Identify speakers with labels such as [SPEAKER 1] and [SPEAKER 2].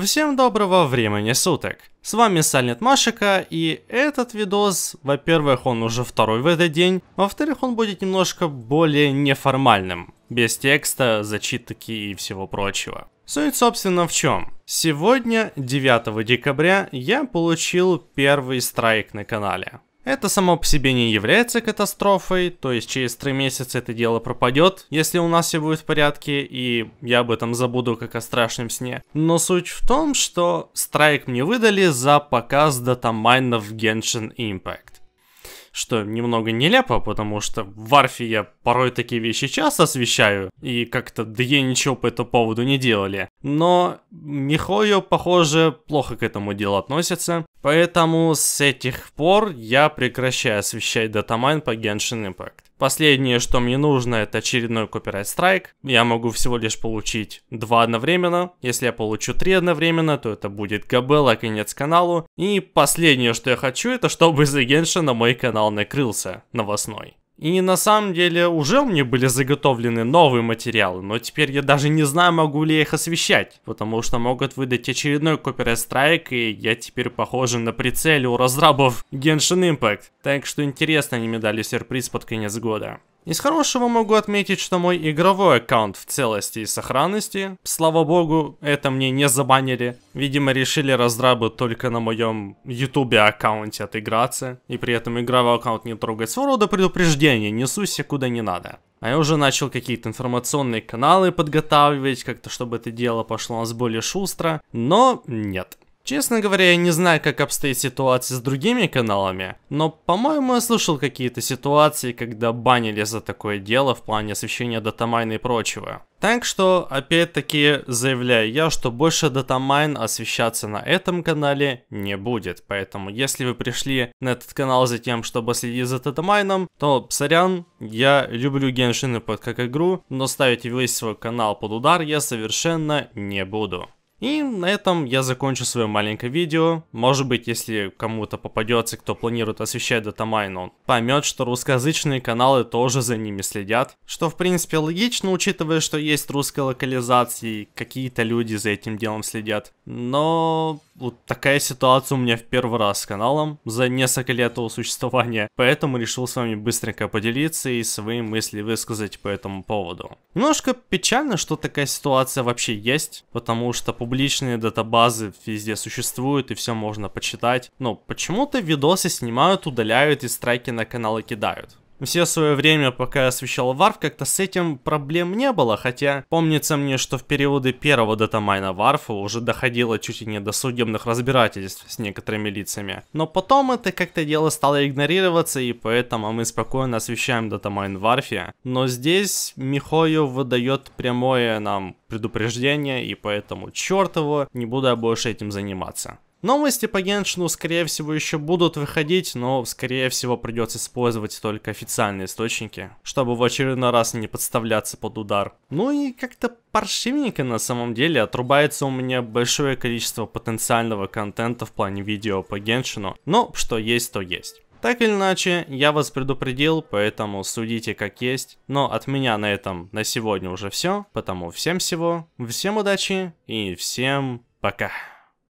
[SPEAKER 1] Всем доброго времени суток. С вами Сальнет Машика, и этот видос, во-первых, он уже второй в этот день, во-вторых, он будет немножко более неформальным, без текста, зачитки и всего прочего. Суть, собственно, в чем? Сегодня, 9 декабря, я получил первый страйк на канале. Это само по себе не является катастрофой, то есть через 3 месяца это дело пропадет, если у нас все будет в порядке, и я об этом забуду как о страшном сне. Но суть в том, что страйк мне выдали за показ датамайнов в Genshin Impact что немного нелепо, потому что в Варфе я порой такие вещи часто освещаю, и как-то да я ничего по этому поводу не делали. Но Михою похоже, плохо к этому делу относится, поэтому с этих пор я прекращаю освещать датамайн по Genshin Impact. Последнее, что мне нужно, это очередной копирайт страйк. Я могу всего лишь получить два одновременно. Если я получу три одновременно, то это будет Габелла, конец каналу. И последнее, что я хочу, это чтобы из Геншина мой канал накрылся новостной. И на самом деле уже у меня были заготовлены новые материалы, но теперь я даже не знаю, могу ли я их освещать, потому что могут выдать очередной копирайт-страйк, и я теперь похожа на прицеле у разрабов Genshin Impact. Так что интересно они мне дали сюрприз под конец года. Из хорошего могу отметить, что мой игровой аккаунт в целости и сохранности. Слава богу, это мне не забанили. Видимо, решили разрабы только на моем ютубе аккаунте отыграться. И при этом игровой аккаунт не трогать. Своего рода предупреждение, не суйся куда не надо. А я уже начал какие-то информационные каналы подготавливать, как-то чтобы это дело пошло у нас более шустро. Но нет. Честно говоря, я не знаю, как обстоит ситуация с другими каналами, но, по-моему, я слышал какие-то ситуации, когда банили за такое дело в плане освещения датамайна и прочего. Так что, опять-таки, заявляю я, что больше датамайн освещаться на этом канале не будет, поэтому если вы пришли на этот канал за тем, чтобы следить за датамайном, то, сорян, я люблю Genshin под как игру, но ставить весь свой канал под удар я совершенно не буду. И на этом я закончу свое маленькое видео. Может быть, если кому-то попадется, кто планирует освещать датамайн, он поймет, что русскоязычные каналы тоже за ними следят. Что в принципе логично, учитывая, что есть русская локализация и какие-то люди за этим делом следят. Но вот такая ситуация у меня в первый раз с каналом за несколько лет его существования, поэтому решил с вами быстренько поделиться и свои мысли высказать по этому поводу. Немножко печально, что такая ситуация вообще есть, потому что публично публичные датабазы везде существуют, и все можно почитать. Но почему-то видосы снимают, удаляют и страйки на каналы кидают. Все свое время, пока я освещал Варф, как-то с этим проблем не было, хотя помнится мне, что в периоды первого датамайна Варфа уже доходило чуть ли не до судебных разбирательств с некоторыми лицами. Но потом это как-то дело стало игнорироваться, и поэтому мы спокойно освещаем датамайн Варфе. Но здесь Михою выдает прямое нам предупреждение, и поэтому черт его, не буду я больше этим заниматься. Новости по Геншину, скорее всего, еще будут выходить, но, скорее всего, придется использовать только официальные источники, чтобы в очередной раз не подставляться под удар. Ну и как-то паршивненько на самом деле отрубается у меня большое количество потенциального контента в плане видео по Геншину, но что есть, то есть. Так или иначе, я вас предупредил, поэтому судите как есть. Но от меня на этом на сегодня уже все, потому всем всего, всем удачи и всем пока.